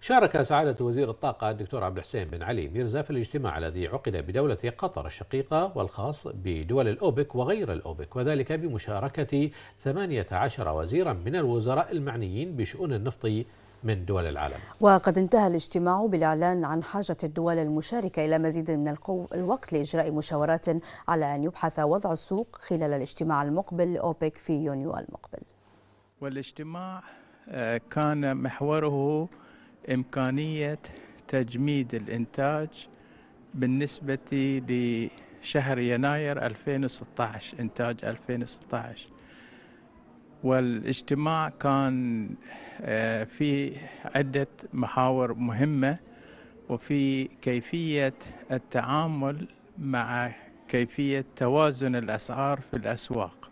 شارك سعادة وزير الطاقة الدكتور عبد الحسين بن علي ميرزا في الاجتماع الذي عقد بدولة قطر الشقيقة والخاص بدول الأوبك وغير الأوبك وذلك بمشاركة 18 وزيرا من الوزراء المعنيين بشؤون النفط من دول العالم وقد انتهى الاجتماع بالإعلان عن حاجة الدول المشاركة إلى مزيد من القو... الوقت لإجراء مشاورات على أن يبحث وضع السوق خلال الاجتماع المقبل لأوبك في يونيو المقبل والاجتماع آه، كان محوره إمكانية تجميد الإنتاج بالنسبة لشهر يناير 2016 إنتاج 2016 والاجتماع كان آه، في عدة محاور مهمة وفي كيفية التعامل مع كيفية توازن الأسعار في الأسواق